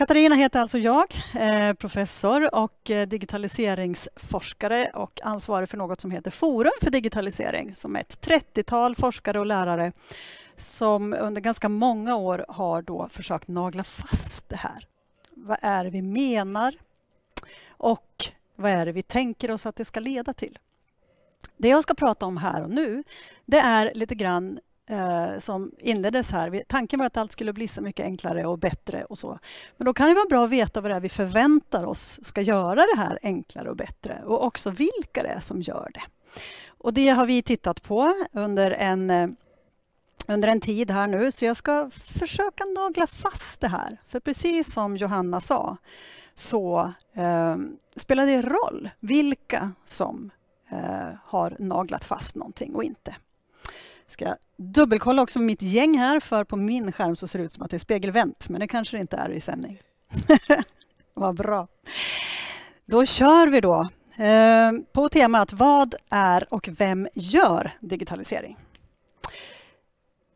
Katarina heter alltså jag, eh, professor och eh, digitaliseringsforskare och ansvarig för något som heter Forum för digitalisering som är ett 30-tal forskare och lärare som under ganska många år har då försökt nagla fast det här. Vad är det vi menar? Och vad är det vi tänker oss att det ska leda till? Det jag ska prata om här och nu, det är lite grann eh, som inleddes här. Tanken var att allt skulle bli så mycket enklare och bättre och så. Men då kan det vara bra att veta vad det är vi förväntar oss ska göra det här enklare och bättre och också vilka det är som gör det. Och det har vi tittat på under en eh, under en tid här nu, så jag ska försöka nagla fast det här. För precis som Johanna sa så eh, spelar det roll vilka som eh, har naglat fast någonting och inte. Ska dubbelkolla också med mitt gäng här, för på min skärm så ser det ut som att det är spegelvänt, men det kanske det inte är i sändning. Vad bra. Då kör vi då ehm, på temat Vad är och vem gör digitalisering?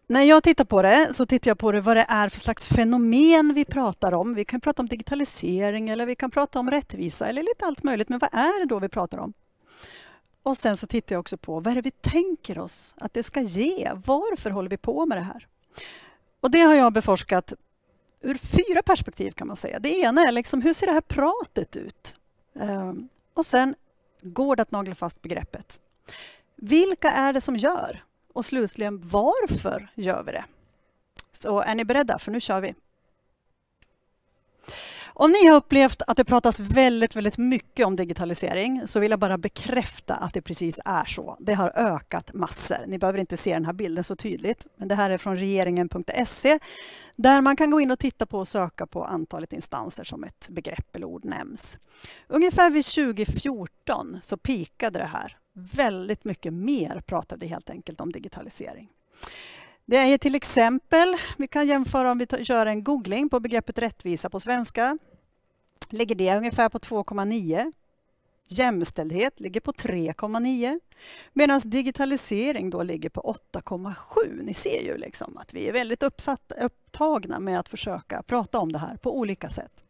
När jag tittar på det så tittar jag på det, vad det är för slags fenomen vi pratar om. Vi kan prata om digitalisering eller vi kan prata om rättvisa eller lite allt möjligt. Men vad är det då vi pratar om? Och sen så tittar jag också på vad är det vi tänker oss att det ska ge? Varför håller vi på med det här? Och det har jag beforskat ur fyra perspektiv kan man säga. Det ena är liksom, hur ser det här pratet ut? Ehm, och sen, går det att nagla fast begreppet? Vilka är det som gör? Och slutligen, varför gör vi det? Så är ni beredda? För nu kör vi. Om ni har upplevt att det pratas väldigt, väldigt mycket om digitalisering så vill jag bara bekräfta att det precis är så. Det har ökat massor. Ni behöver inte se den här bilden så tydligt, men det här är från regeringen.se där man kan gå in och titta på och söka på antalet instanser som ett begrepp eller ord nämns. Ungefär vid 2014 så pikade det här. Väldigt mycket mer pratade vi helt enkelt om digitalisering. Det är till exempel, vi kan jämföra om vi tar, gör en googling på begreppet rättvisa på svenska. Ligger det ungefär på 2,9. Jämställdhet ligger på 3,9 medan digitalisering då ligger på 8,7. Ni ser ju liksom att vi är väldigt uppsatt, upptagna med att försöka prata om det här på olika sätt.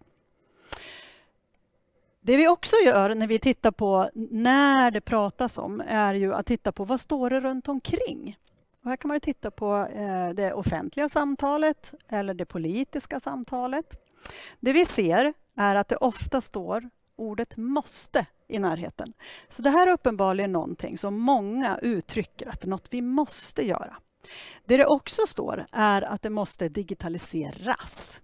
Det vi också gör när vi tittar på när det pratas om är ju att titta på vad står det runt omkring? Och här kan man titta på eh, det offentliga samtalet eller det politiska samtalet. Det vi ser är att det ofta står ordet måste i närheten. Så det här är uppenbarligen någonting som många uttrycker att det är något vi måste göra. Det det också står är att det måste digitaliseras.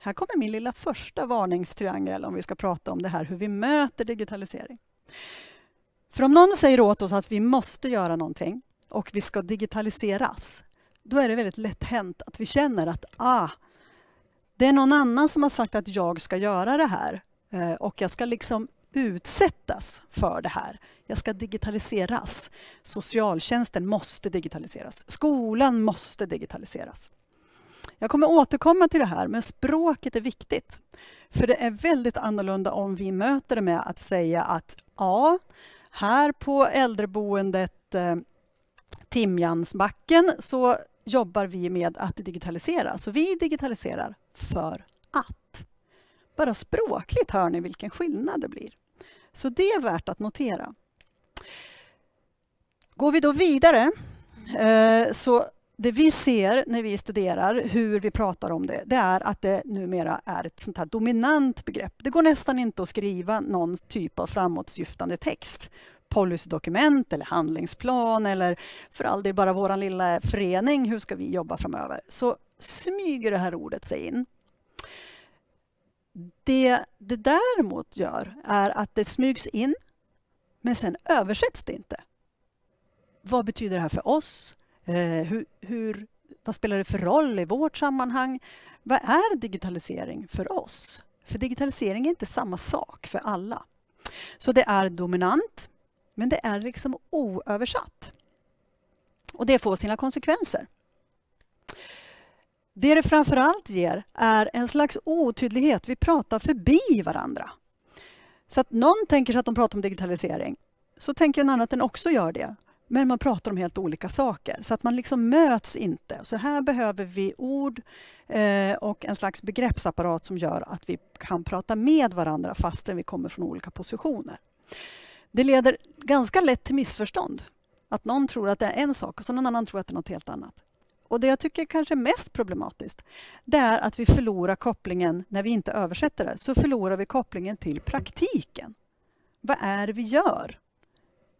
Här kommer min lilla första varningstriangel om vi ska prata om det här hur vi möter digitalisering. För om någon säger åt oss att vi måste göra någonting och vi ska digitaliseras, då är det väldigt lätt hänt att vi känner att ah, det är någon annan som har sagt att jag ska göra det här eh, och jag ska liksom utsättas för det här. Jag ska digitaliseras. Socialtjänsten måste digitaliseras. Skolan måste digitaliseras. Jag kommer återkomma till det här, men språket är viktigt. För det är väldigt annorlunda om vi möter det med att säga att ja, här på äldreboendet eh, Timjansbacken så jobbar vi med att digitalisera. Så vi digitaliserar för att. Bara språkligt hör ni vilken skillnad det blir. Så det är värt att notera. Går vi då vidare eh, så det vi ser när vi studerar hur vi pratar om det, det är att det numera är ett sånt här dominant begrepp. Det går nästan inte att skriva någon typ av framåtsyftande text policydokument eller handlingsplan eller för all del bara vår lilla förening, hur ska vi jobba framöver? Så smyger det här ordet sig in. Det det däremot gör är att det smygs in, men sen översätts det inte. Vad betyder det här för oss? Eh, hur, hur vad spelar det för roll i vårt sammanhang? Vad är digitalisering för oss? För digitalisering är inte samma sak för alla. Så det är dominant, men det är liksom oöversatt. Och det får sina konsekvenser. Det det framför allt ger är en slags otydlighet. Vi pratar förbi varandra. Så att någon tänker sig att de pratar om digitalisering, så tänker en annan att den också gör det. Men man pratar om helt olika saker, så att man liksom möts inte. Så här behöver vi ord eh, och en slags begreppsapparat som gör att vi kan prata med varandra fastän vi kommer från olika positioner. Det leder ganska lätt till missförstånd. Att någon tror att det är en sak och så någon annan tror att det är något helt annat. Och det jag tycker kanske är mest problematiskt, det är att vi förlorar kopplingen, när vi inte översätter det, så förlorar vi kopplingen till praktiken. Vad är det vi gör?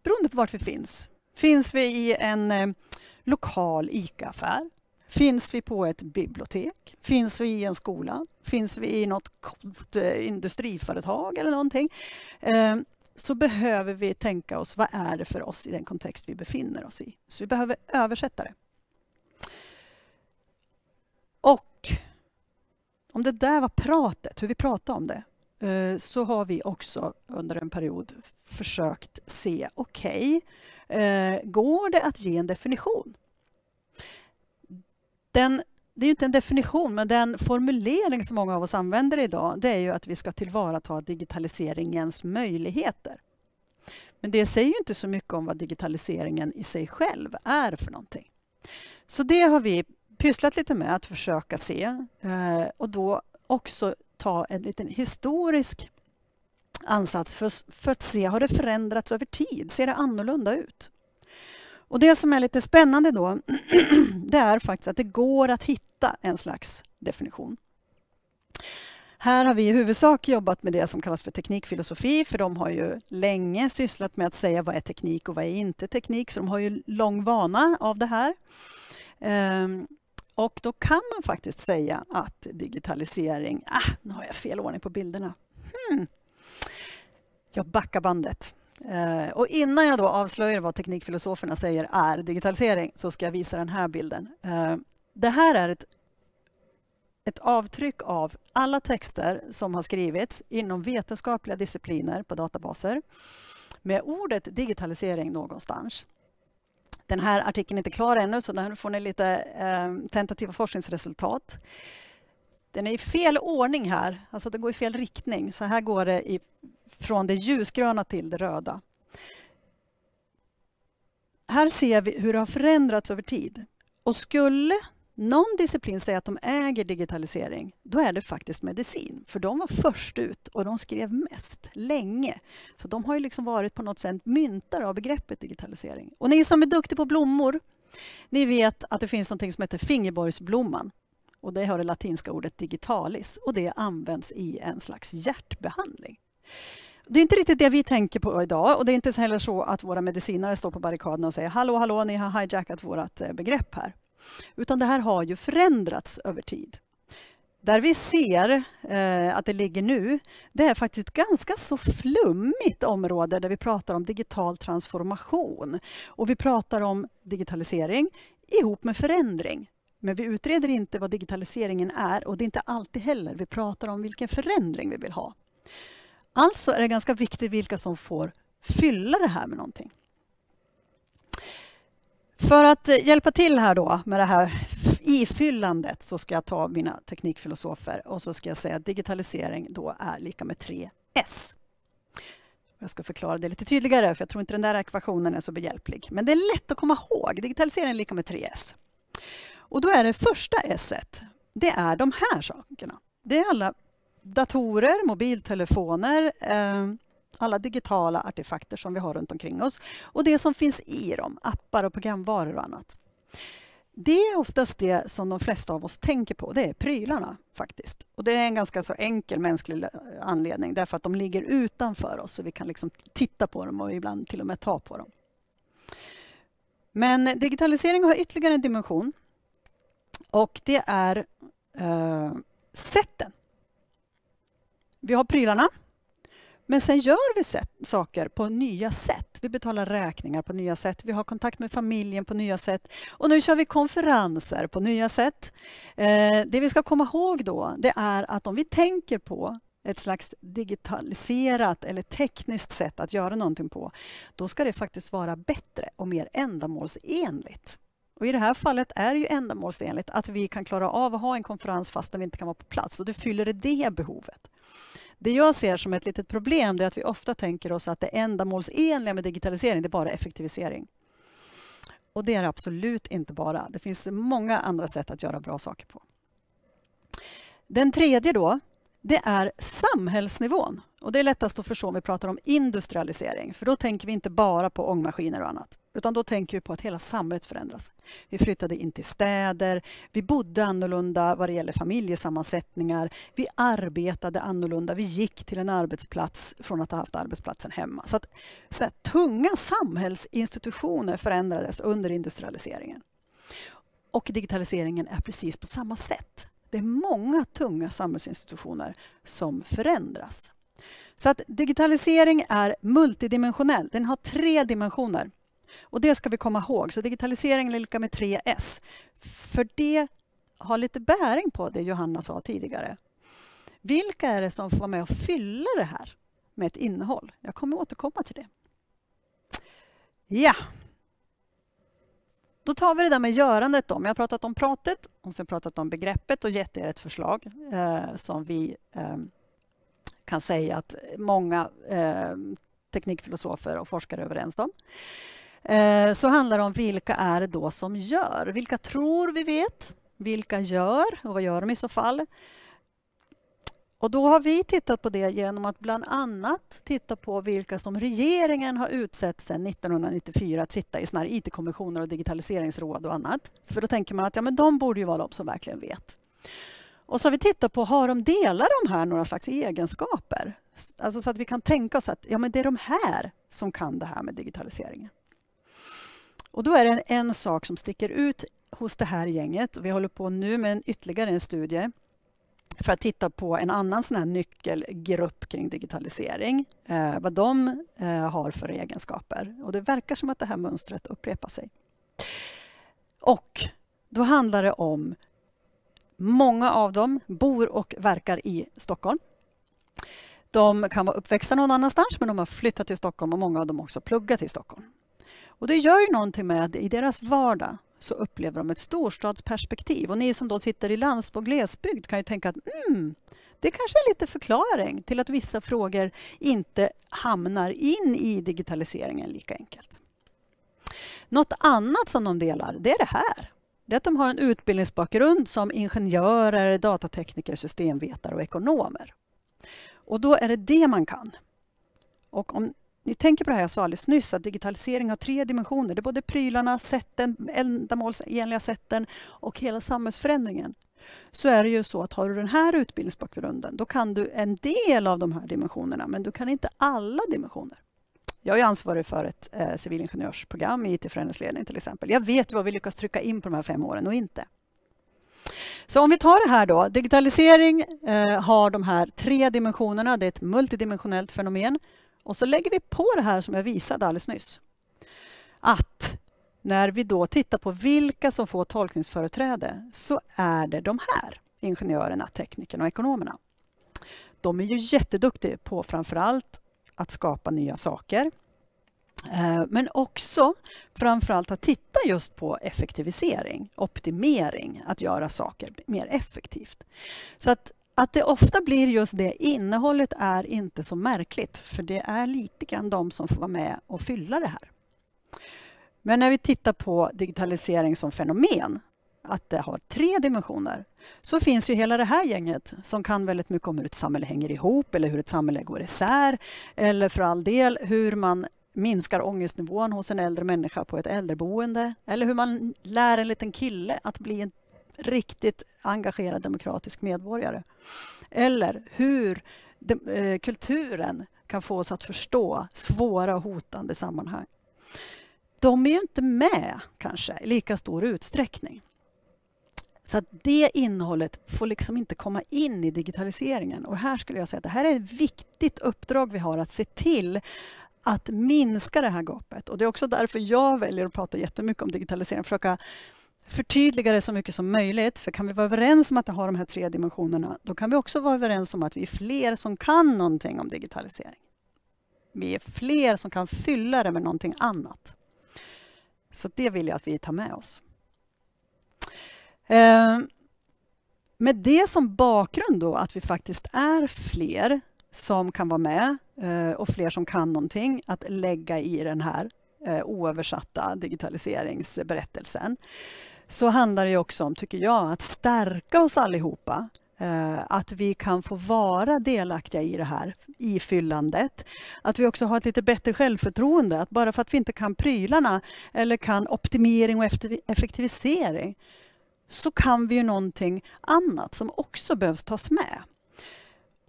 Beroende på vart vi finns. Finns vi i en eh, lokal ICA-affär? Finns vi på ett bibliotek? Finns vi i en skola? Finns vi i något coolt eh, industriföretag eller någonting? Eh, så behöver vi tänka oss vad är det för oss i den kontext vi befinner oss i. Så vi behöver översätta det. Och om det där var pratet, hur vi pratar om det, eh, så har vi också under en period försökt se, okej, okay, eh, går det att ge en definition? Den det är inte en definition, men den formulering som många av oss använder idag, det är ju att vi ska tillvarata digitaliseringens möjligheter. Men det säger ju inte så mycket om vad digitaliseringen i sig själv är för någonting. Så det har vi pysslat lite med att försöka se eh, och då också ta en liten historisk ansats för, för att se, har det förändrats över tid? Ser det annorlunda ut? Och Det som är lite spännande då, det är faktiskt att det går att hitta en slags definition. Här har vi i huvudsak jobbat med det som kallas för teknikfilosofi, för de har ju länge sysslat med att säga vad är teknik och vad är inte teknik, så de har ju lång vana av det här. Ehm, och då kan man faktiskt säga att digitalisering, ah, nu har jag fel ordning på bilderna. Hmm. Jag backar bandet. Uh, och innan jag då avslöjar vad teknikfilosoferna säger är digitalisering så ska jag visa den här bilden. Uh, det här är ett, ett avtryck av alla texter som har skrivits inom vetenskapliga discipliner på databaser med ordet digitalisering någonstans. Den här artikeln är inte klar ännu så där får ni lite uh, tentativa forskningsresultat. Den är i fel ordning här, alltså det går i fel riktning. Så här går det i från det ljusgröna till det röda. Här ser vi hur det har förändrats över tid. Och skulle någon disciplin säga att de äger digitalisering, då är det faktiskt medicin. För de var först ut och de skrev mest, länge. Så de har ju liksom varit på något sätt myntare av begreppet digitalisering. Och ni som är duktiga på blommor, ni vet att det finns något som heter fingerborgsblomman. Och det har det latinska ordet digitalis och det används i en slags hjärtbehandling. Det är inte riktigt det vi tänker på idag och det är inte heller så att våra medicinare står på barrikaderna och säger hallå, hallå, ni har hijackat vårt eh, begrepp här. Utan det här har ju förändrats över tid. Där vi ser eh, att det ligger nu, det är faktiskt ett ganska så flummigt område där vi pratar om digital transformation. Och vi pratar om digitalisering ihop med förändring. Men vi utreder inte vad digitaliseringen är och det är inte alltid heller vi pratar om vilken förändring vi vill ha. Alltså är det ganska viktigt vilka som får fylla det här med någonting. För att eh, hjälpa till här då med det här ifyllandet så ska jag ta mina teknikfilosofer och så ska jag säga att digitalisering då är lika med 3 S. Jag ska förklara det lite tydligare för jag tror inte den där ekvationen är så behjälplig. Men det är lätt att komma ihåg. Digitalisering är lika med 3 S. Och då är det första S det är de här sakerna. Det är alla datorer, mobiltelefoner, eh, alla digitala artefakter som vi har runt omkring oss och det som finns i dem, appar och programvaror och annat. Det är oftast det som de flesta av oss tänker på, det är prylarna faktiskt. Och det är en ganska så enkel mänsklig anledning därför att de ligger utanför oss så vi kan liksom titta på dem och ibland till och med ta på dem. Men digitalisering har ytterligare en dimension och det är eh, sätten vi har prylarna. Men sen gör vi sätt, saker på nya sätt. Vi betalar räkningar på nya sätt, vi har kontakt med familjen på nya sätt och nu kör vi konferenser på nya sätt. Eh, det vi ska komma ihåg då, det är att om vi tänker på ett slags digitaliserat eller tekniskt sätt att göra någonting på, då ska det faktiskt vara bättre och mer ändamålsenligt. Och I det här fallet är det ju ändamålsenligt att vi kan klara av att ha en konferens fastän vi inte kan vara på plats och det fyller det behovet. Det jag ser som ett litet problem är att vi ofta tänker oss att det ändamålsenliga med digitalisering det är bara effektivisering. Och det är det absolut inte bara. Det finns många andra sätt att göra bra saker på. Den tredje då, det är samhällsnivån. Och det är lättast att förstå om vi pratar om industrialisering, för då tänker vi inte bara på ångmaskiner och annat, utan då tänker vi på att hela samhället förändras. Vi flyttade in till städer, vi bodde annorlunda vad det gäller familjesammansättningar, vi arbetade annorlunda, vi gick till en arbetsplats från att ha haft arbetsplatsen hemma. Så att så här, tunga samhällsinstitutioner förändrades under industrialiseringen. Och digitaliseringen är precis på samma sätt. Det är många tunga samhällsinstitutioner som förändras. Så att digitalisering är multidimensionell. Den har tre dimensioner. Och det ska vi komma ihåg. Så digitalisering är lika med tre S. För det har lite bäring på det Johanna sa tidigare. Vilka är det som får vara med och fylla det här med ett innehåll? Jag kommer återkomma till det. Ja. Då tar vi det där med görandet. Då. Jag har pratat om pratet och sen pratat om begreppet och gett er ett förslag eh, som vi eh, kan säga att många eh, teknikfilosofer och forskare är överens om. Eh, så handlar det om vilka är det då som gör? Vilka tror vi vet? Vilka gör? Och vad gör de i så fall? Och då har vi tittat på det genom att bland annat titta på vilka som regeringen har utsett sedan 1994 att sitta i såna IT-kommissioner och digitaliseringsråd och annat. För då tänker man att ja, men de borde ju vara de som verkligen vet. Och så har vi tittat på, har de, delar de här några slags egenskaper? Alltså så att vi kan tänka oss att ja, men det är de här som kan det här med digitaliseringen. Och då är det en, en sak som sticker ut hos det här gänget. Vi håller på nu med en, ytterligare en studie för att titta på en annan sån här nyckelgrupp kring digitalisering. Eh, vad de eh, har för egenskaper. Och det verkar som att det här mönstret upprepar sig. Och då handlar det om Många av dem bor och verkar i Stockholm. De kan vara uppväxta någon annanstans men de har flyttat till Stockholm och många av dem också pluggat i Stockholm. Och det gör ju någonting med att i deras vardag så upplever de ett storstadsperspektiv. Och ni som då sitter i landsbygd och glesbygd kan ju tänka att mm, det kanske är lite förklaring till att vissa frågor inte hamnar in i digitaliseringen lika enkelt. Något annat som de delar, det är det här det är att de har en utbildningsbakgrund som ingenjörer, datatekniker, systemvetare och ekonomer. Och då är det det man kan. Och om ni tänker på det här jag sa alldeles nyss, att digitalisering har tre dimensioner. Det är både prylarna, sätten, ändamålsenliga sätten och hela samhällsförändringen. Så är det ju så att har du den här utbildningsbakgrunden, då kan du en del av de här dimensionerna, men du kan inte alla dimensioner. Jag är ansvarig för ett eh, civilingenjörsprogram i IT förändringsledning till exempel. Jag vet vad vi lyckas trycka in på de här fem åren och inte. Så om vi tar det här då. Digitalisering eh, har de här tre dimensionerna. Det är ett multidimensionellt fenomen. Och så lägger vi på det här som jag visade alldeles nyss. Att när vi då tittar på vilka som får tolkningsföreträde så är det de här ingenjörerna, teknikerna och ekonomerna. De är ju jätteduktiga på framförallt att skapa nya saker. Eh, men också framförallt att titta just på effektivisering, optimering, att göra saker mer effektivt. Så att, att det ofta blir just det innehållet är inte så märkligt för det är lite grann de som får vara med och fylla det här. Men när vi tittar på digitalisering som fenomen att det har tre dimensioner. Så finns ju hela det här gänget som kan väldigt mycket om hur ett samhälle hänger ihop eller hur ett samhälle går isär eller för all del hur man minskar ångestnivån hos en äldre människa på ett äldreboende eller hur man lär en liten kille att bli en riktigt engagerad demokratisk medborgare. Eller hur de, eh, kulturen kan få oss att förstå svåra och hotande sammanhang. De är ju inte med kanske i lika stor utsträckning. Så att det innehållet får liksom inte komma in i digitaliseringen. Och här skulle jag säga att det här är ett viktigt uppdrag vi har att se till att minska det här gapet. Och det är också därför jag väljer att prata jättemycket om digitalisering. Försöka förtydliga det så mycket som möjligt. För kan vi vara överens om att det har de här tre dimensionerna, då kan vi också vara överens om att vi är fler som kan någonting om digitalisering. Vi är fler som kan fylla det med någonting annat. Så det vill jag att vi tar med oss. Eh, med det som bakgrund då, att vi faktiskt är fler som kan vara med eh, och fler som kan någonting att lägga i den här eh, oöversatta digitaliseringsberättelsen så handlar det också om, tycker jag, att stärka oss allihopa eh, att vi kan få vara delaktiga i det här ifyllandet. Att vi också har ett lite bättre självförtroende. Att bara för att vi inte kan prylarna eller kan optimering och effektivisering så kan vi ju någonting annat som också behövs tas med.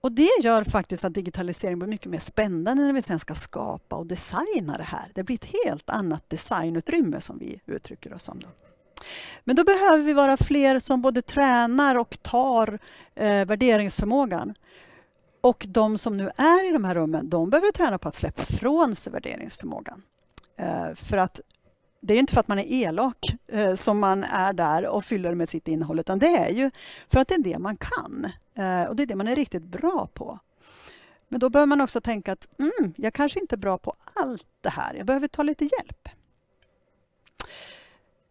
Och Det gör faktiskt att digitalisering blir mycket mer spännande när vi sen ska skapa och designa det här. Det blir ett helt annat designutrymme som vi uttrycker oss om. Då. Men då behöver vi vara fler som både tränar och tar eh, värderingsförmågan. Och de som nu är i de här rummen, de behöver träna på att släppa från sig värderingsförmågan. Eh, för att det är inte för att man är elak eh, som man är där och fyller med sitt innehåll utan det är ju för att det är det man kan eh, och det är det man är riktigt bra på. Men då behöver man också tänka att mm, jag kanske inte är bra på allt det här, jag behöver ta lite hjälp.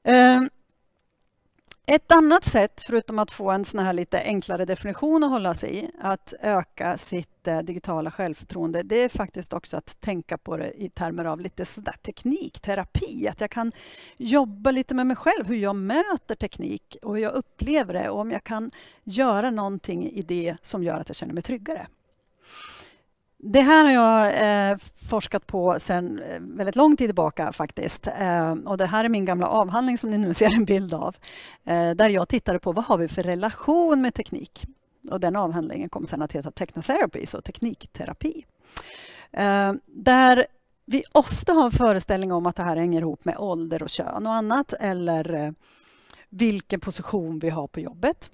Eh, ett annat sätt, förutom att få en sån här lite enklare definition att hålla sig i, att öka sitt eh, digitala självförtroende, det är faktiskt också att tänka på det i termer av lite sådär teknik, terapi, att jag kan jobba lite med mig själv, hur jag möter teknik och hur jag upplever det och om jag kan göra någonting i det som gör att jag känner mig tryggare. Det här har jag eh, forskat på sedan eh, väldigt lång tid tillbaka faktiskt. Eh, och det här är min gamla avhandling som ni nu ser en bild av. Eh, där jag tittade på vad har vi för relation med teknik? Och den avhandlingen kom sedan att heta Technotherapy, så teknikterapi. Eh, där vi ofta har en föreställning om att det här hänger ihop med ålder och kön och annat eller eh, vilken position vi har på jobbet.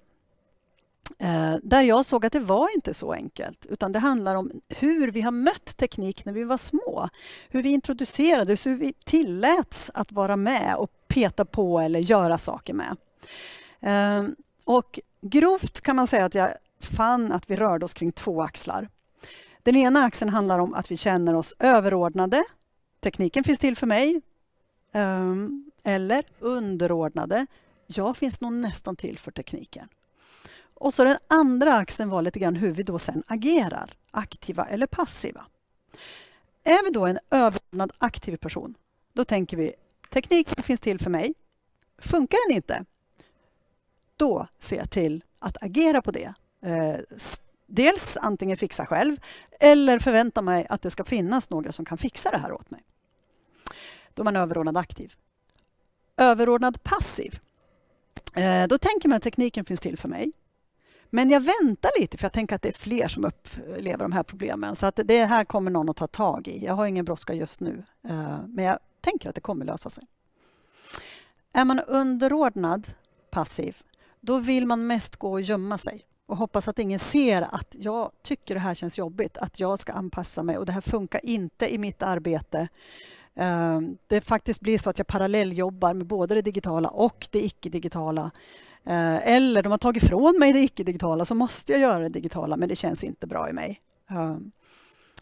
Eh, där jag såg att det var inte så enkelt, utan det handlar om hur vi har mött teknik när vi var små. Hur vi introducerades, hur vi tilläts att vara med och peta på eller göra saker med. Ehm, och grovt kan man säga att jag fann att vi rörde oss kring två axlar. Den ena axeln handlar om att vi känner oss överordnade. Tekniken finns till för mig. Ehm, eller underordnade. Jag finns nog nästan till för tekniken. Och så den andra axeln var lite grann hur vi då sen agerar, aktiva eller passiva. Är vi då en överordnad aktiv person, då tänker vi tekniken finns till för mig. Funkar den inte, då ser jag till att agera på det. Eh, dels antingen fixa själv eller förvänta mig att det ska finnas några som kan fixa det här åt mig. Då är man överordnad aktiv. Överordnad passiv. Eh, då tänker man att tekniken finns till för mig. Men jag väntar lite, för jag tänker att det är fler som upplever de här problemen. Så att det här kommer någon att ta tag i. Jag har ingen brådska just nu, eh, men jag tänker att det kommer lösa sig. Är man underordnad, passiv, då vill man mest gå och gömma sig och hoppas att ingen ser att jag tycker det här känns jobbigt, att jag ska anpassa mig och det här funkar inte i mitt arbete. Eh, det faktiskt blir så att jag parallelljobbar med både det digitala och det icke-digitala Eh, eller de har tagit ifrån mig det icke-digitala så måste jag göra det digitala men det känns inte bra i mig. Ehm,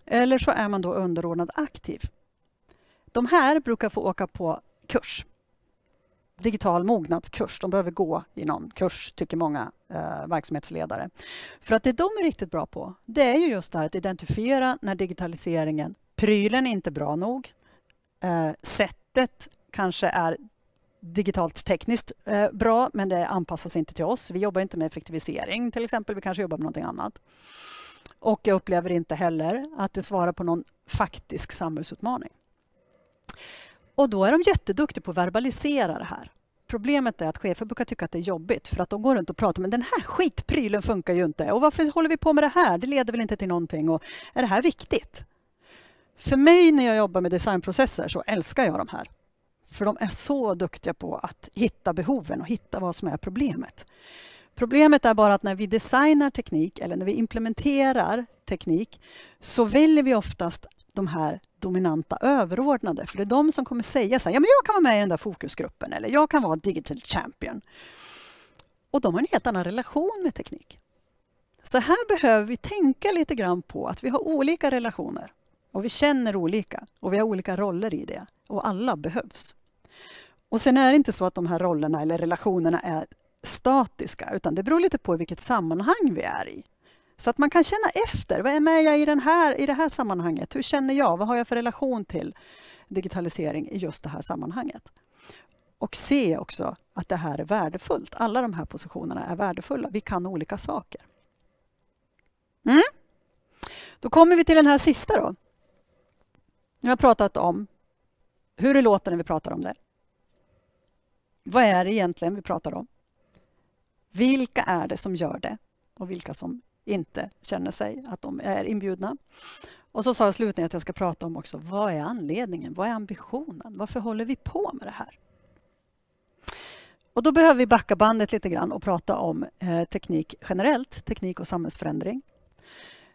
eller så är man då underordnad aktiv. De här brukar få åka på kurs. Digital mognadskurs. De behöver gå i någon kurs, tycker många eh, verksamhetsledare. För att det de är riktigt bra på, det är ju just det här att identifiera när digitaliseringen, prylen är inte bra nog, eh, sättet kanske är digitalt tekniskt eh, bra, men det anpassas inte till oss. Vi jobbar inte med effektivisering till exempel, vi kanske jobbar med någonting annat. Och jag upplever inte heller att det svarar på någon faktisk samhällsutmaning. Och då är de jätteduktiga på att verbalisera det här. Problemet är att chefer brukar tycka att det är jobbigt för att de går runt och pratar men den här skitprylen funkar ju inte och varför håller vi på med det här? Det leder väl inte till någonting och är det här viktigt? För mig när jag jobbar med designprocesser så älskar jag de här för de är så duktiga på att hitta behoven och hitta vad som är problemet. Problemet är bara att när vi designar teknik eller när vi implementerar teknik så väljer vi oftast de här dominanta överordnade. För det är de som kommer säga så här, ja men jag kan vara med i den där fokusgruppen eller jag kan vara digital champion. Och de har en helt annan relation med teknik. Så här behöver vi tänka lite grann på att vi har olika relationer och vi känner olika och vi har olika roller i det och alla behövs. Och sen är det inte så att de här rollerna eller relationerna är statiska, utan det beror lite på vilket sammanhang vi är i. Så att man kan känna efter, vad är med jag i, den här, i det här sammanhanget? Hur känner jag? Vad har jag för relation till digitalisering i just det här sammanhanget? Och se också att det här är värdefullt. Alla de här positionerna är värdefulla. Vi kan olika saker. Mm. Då kommer vi till den här sista då. Jag har pratat om hur det låter när vi pratar om det. Vad är det egentligen vi pratar om? Vilka är det som gör det och vilka som inte känner sig att de är inbjudna? Och så sa jag slutligen att jag ska prata om också vad är anledningen, vad är ambitionen, varför håller vi på med det här? Och då behöver vi backa bandet lite grann och prata om eh, teknik generellt, teknik och samhällsförändring.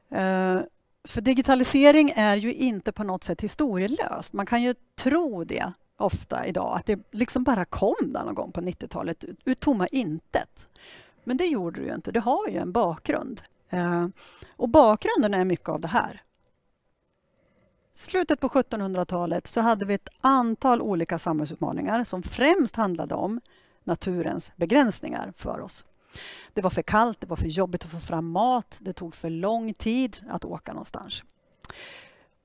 Eh, för digitalisering är ju inte på något sätt historielöst. Man kan ju tro det ofta idag, att det liksom bara kom där någon gång på 90-talet ur tomma intet. Men det gjorde det ju inte, det har ju en bakgrund. Eh, och bakgrunden är mycket av det här. Slutet på 1700-talet så hade vi ett antal olika samhällsutmaningar som främst handlade om naturens begränsningar för oss. Det var för kallt, det var för jobbigt att få fram mat, det tog för lång tid att åka någonstans.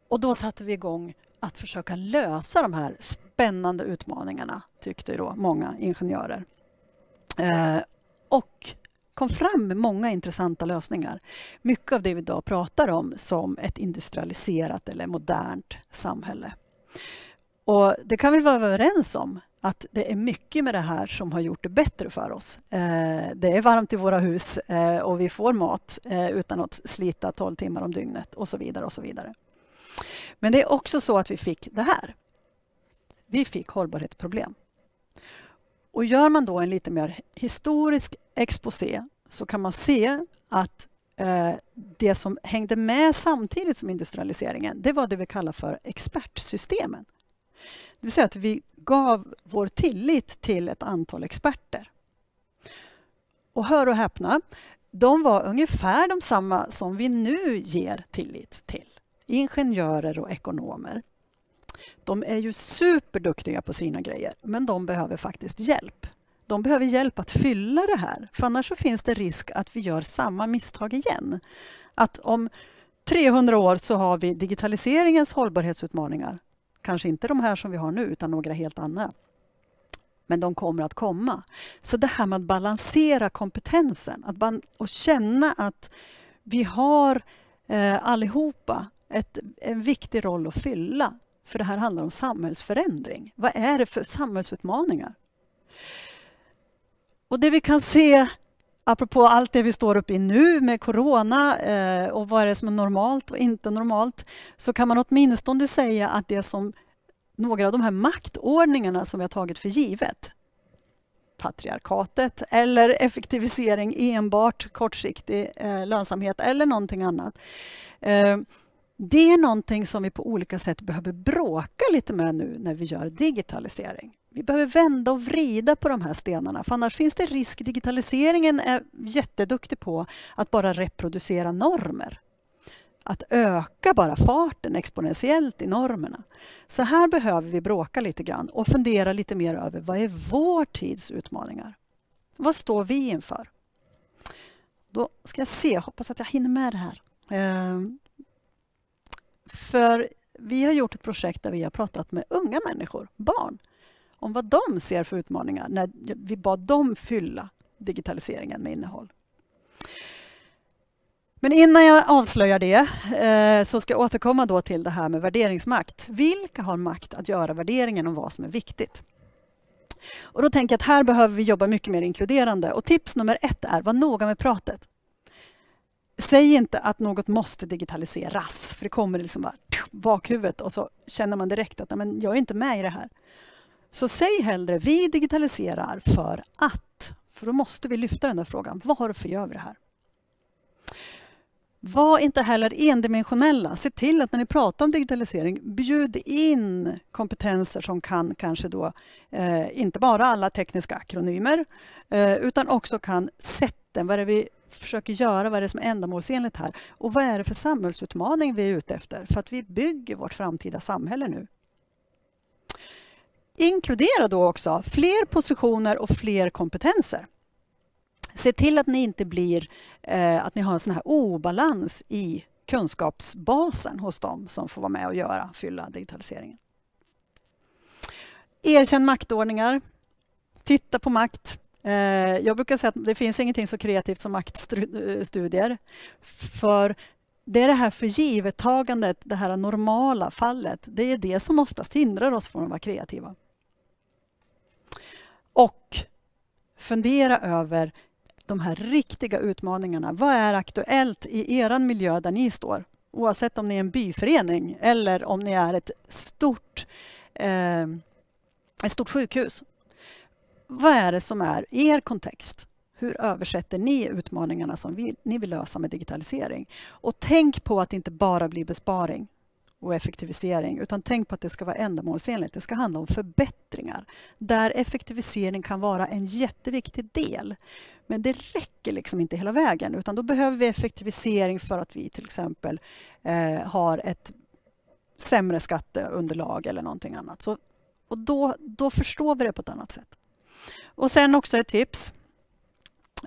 Och då satte vi igång att försöka lösa de här spännande utmaningarna, tyckte då många ingenjörer. Eh, och kom fram med många intressanta lösningar. Mycket av det vi idag pratar om som ett industrialiserat eller modernt samhälle. Och Det kan vi vara överens om, att det är mycket med det här som har gjort det bättre för oss. Eh, det är varmt i våra hus eh, och vi får mat eh, utan att slita 12 timmar om dygnet och så vidare. och så vidare. Men det är också så att vi fick det här. Vi fick hållbarhetsproblem. Och gör man då en lite mer historisk exposé så kan man se att eh, det som hängde med samtidigt som industrialiseringen, det var det vi kallar för expertsystemen. Det vill säga att vi gav vår tillit till ett antal experter. Och hör och häpna, de var ungefär de samma som vi nu ger tillit till ingenjörer och ekonomer. De är ju superduktiga på sina grejer, men de behöver faktiskt hjälp. De behöver hjälp att fylla det här, för annars finns det risk att vi gör samma misstag igen. Att om 300 år så har vi digitaliseringens hållbarhetsutmaningar. Kanske inte de här som vi har nu, utan några helt andra. Men de kommer att komma. Så det här med att balansera kompetensen att och känna att vi har eh, allihopa ett, en viktig roll att fylla. För det här handlar om samhällsförändring. Vad är det för samhällsutmaningar? Och det vi kan se, apropå allt det vi står upp i nu med corona eh, och vad är det som är normalt och inte normalt, så kan man åtminstone säga att det som några av de här maktordningarna som vi har tagit för givet, patriarkatet eller effektivisering enbart kortsiktig eh, lönsamhet eller någonting annat. Eh, det är någonting som vi på olika sätt behöver bråka lite med nu när vi gör digitalisering. Vi behöver vända och vrida på de här stenarna för annars finns det risk. Digitaliseringen är jätteduktig på att bara reproducera normer. Att öka bara farten exponentiellt i normerna. Så här behöver vi bråka lite grann och fundera lite mer över vad är vår tids utmaningar? Vad står vi inför? Då ska jag se, hoppas att jag hinner med det här. Ehm, för vi har gjort ett projekt där vi har pratat med unga människor, barn, om vad de ser för utmaningar när vi bad dem fylla digitaliseringen med innehåll. Men innan jag avslöjar det eh, så ska jag återkomma då till det här med värderingsmakt. Vilka har makt att göra värderingen om vad som är viktigt? Och då tänker jag att här behöver vi jobba mycket mer inkluderande. Och tips nummer ett är, var noga med pratet. Säg inte att något måste digitaliseras, för det kommer liksom bara bakhuvudet och så känner man direkt att men jag är inte med i det här. Så säg hellre vi digitaliserar för att, för då måste vi lyfta den där frågan. Varför gör vi det här? Var inte heller endimensionella. Se till att när ni pratar om digitalisering, bjud in kompetenser som kan kanske då eh, inte bara alla tekniska akronymer, eh, utan också kan sätten. Vad är det vi försöker göra, vad är det som är ändamålsenligt här? Och vad är det för samhällsutmaning vi är ute efter? För att vi bygger vårt framtida samhälle nu. Inkludera då också fler positioner och fler kompetenser. Se till att ni inte blir, eh, att ni har en sån här obalans i kunskapsbasen hos dem som får vara med och göra, fylla digitaliseringen. Erkänn maktordningar. Titta på makt. Eh, jag brukar säga att det finns ingenting så kreativt som maktstudier. För det är det här förgivettagandet, det här normala fallet. Det är det som oftast hindrar oss från att vara kreativa. Och fundera över de här riktiga utmaningarna. Vad är aktuellt i er miljö där ni står? Oavsett om ni är en byförening eller om ni är ett stort, eh, ett stort sjukhus vad är det som är er kontext? Hur översätter ni utmaningarna som vi, ni vill lösa med digitalisering? Och tänk på att det inte bara blir besparing och effektivisering, utan tänk på att det ska vara ändamålsenligt. Det ska handla om förbättringar, där effektivisering kan vara en jätteviktig del. Men det räcker liksom inte hela vägen, utan då behöver vi effektivisering för att vi till exempel eh, har ett sämre skatteunderlag eller någonting annat. Så, och då, då förstår vi det på ett annat sätt. Och sen också ett tips.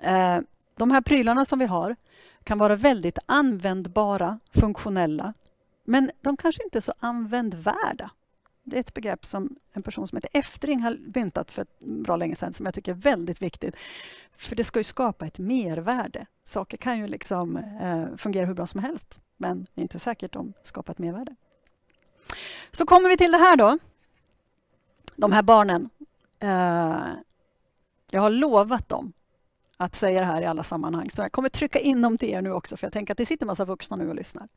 Eh, de här prylarna som vi har kan vara väldigt användbara, funktionella. Men de kanske inte är så användvärda. Det är ett begrepp som en person som heter Eftring har myntat för bra länge sedan som jag tycker är väldigt viktigt. För det ska ju skapa ett mervärde. Saker kan ju liksom eh, fungera hur bra som helst men det är inte säkert de skapar ett mervärde. Så kommer vi till det här då. De här barnen. Eh, jag har lovat dem att säga det här i alla sammanhang. Så jag kommer trycka in dem till er nu också, för jag tänker att det sitter en massa vuxna nu och lyssnar.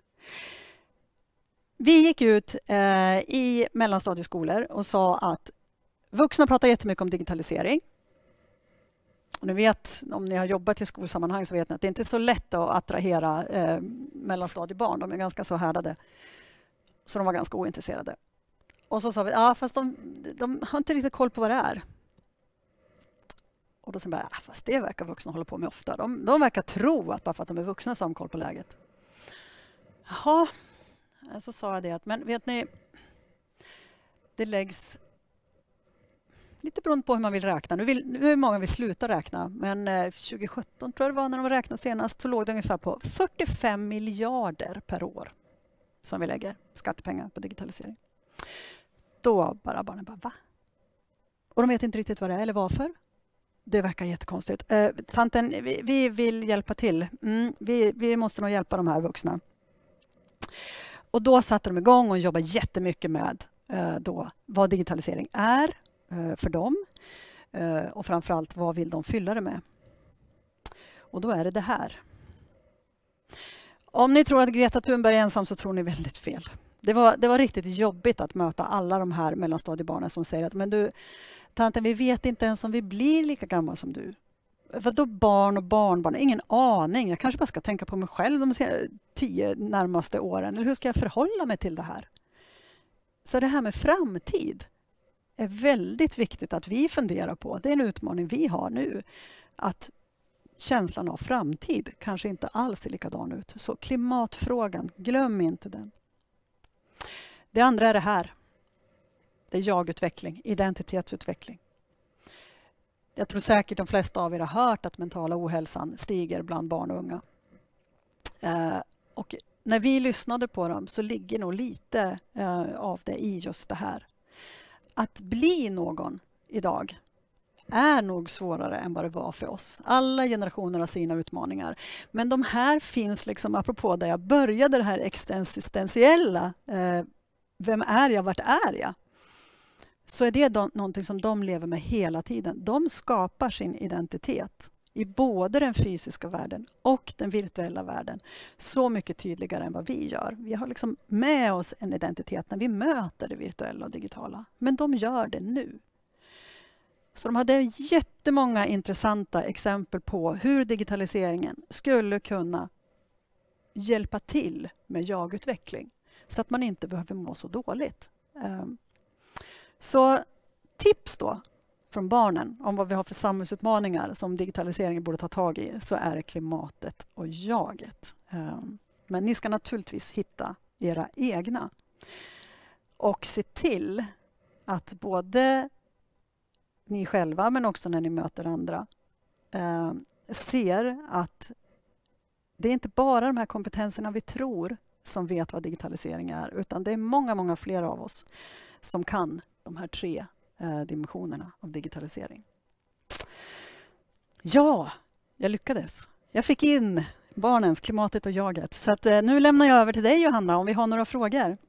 Vi gick ut eh, i mellanstadieskolor och sa att vuxna pratar jättemycket om digitalisering. Och ni vet, om ni har jobbat i skolsammanhang så vet ni att det inte är så lätt att attrahera eh, mellanstadiebarn. De är ganska så härdade. Så de var ganska ointresserade. Och så sa vi, ja fast de, de har inte riktigt koll på vad det är. Och då säger man, ah, fast det verkar vuxna hålla på med ofta. De, de verkar tro att bara för att de är vuxna så har de koll på läget. Jaha, så sa jag det att, men vet ni, det läggs lite beroende på hur man vill räkna. Nu, vill, nu är det många vill sluta räkna, men 2017 eh, tror jag det var när de räknade senast, så låg det ungefär på 45 miljarder per år som vi lägger skattepengar på digitalisering. Då bara barnen bara, va? Och de vet inte riktigt vad det är eller varför det verkar jättekonstigt. Eh, tanten, vi, vi vill hjälpa till. Mm, vi, vi måste nog hjälpa de här vuxna. Och då satte de igång och jobbade jättemycket med eh, då, vad digitalisering är eh, för dem eh, och framförallt vad vill de fylla det med? Och då är det det här. Om ni tror att Greta Thunberg är ensam så tror ni väldigt fel. Det var, det var riktigt jobbigt att möta alla de här mellanstadiebarnen som säger att men du, tanten, vi vet inte ens om vi blir lika gamla som du. Vadå barn och barnbarn? Ingen aning. Jag kanske bara ska tänka på mig själv de tio närmaste åren. Eller hur ska jag förhålla mig till det här? Så det här med framtid är väldigt viktigt att vi funderar på. Det är en utmaning vi har nu. Att känslan av framtid kanske inte alls ser likadan ut. Så klimatfrågan, glöm inte den. Det andra är det här. Det är jagutveckling, identitetsutveckling. Jag tror säkert de flesta av er har hört att mentala ohälsan stiger bland barn och unga. Eh, och när vi lyssnade på dem så ligger nog lite eh, av det i just det här. Att bli någon idag är nog svårare än vad det var för oss. Alla generationer har sina utmaningar. Men de här finns, liksom, apropå där jag började, det här existentiella. Eh, vem är jag? Vart är jag? så är det de, någonting som de lever med hela tiden. De skapar sin identitet i både den fysiska världen och den virtuella världen så mycket tydligare än vad vi gör. Vi har liksom med oss en identitet när vi möter det virtuella och digitala. Men de gör det nu. Så de hade jättemånga intressanta exempel på hur digitaliseringen skulle kunna hjälpa till med jagutveckling så att man inte behöver må så dåligt. Ehm, så tips då från barnen om vad vi har för samhällsutmaningar som digitaliseringen borde ta tag i så är det klimatet och jaget. Ehm, men ni ska naturligtvis hitta era egna och se till att både ni själva men också när ni möter andra ehm, ser att det är inte bara de här kompetenserna vi tror som vet vad digitalisering är utan det är många, många fler av oss som kan de här tre eh, dimensionerna av digitalisering. Ja, jag lyckades. Jag fick in barnens, klimatet och jaget. Så att, eh, nu lämnar jag över till dig Johanna om vi har några frågor.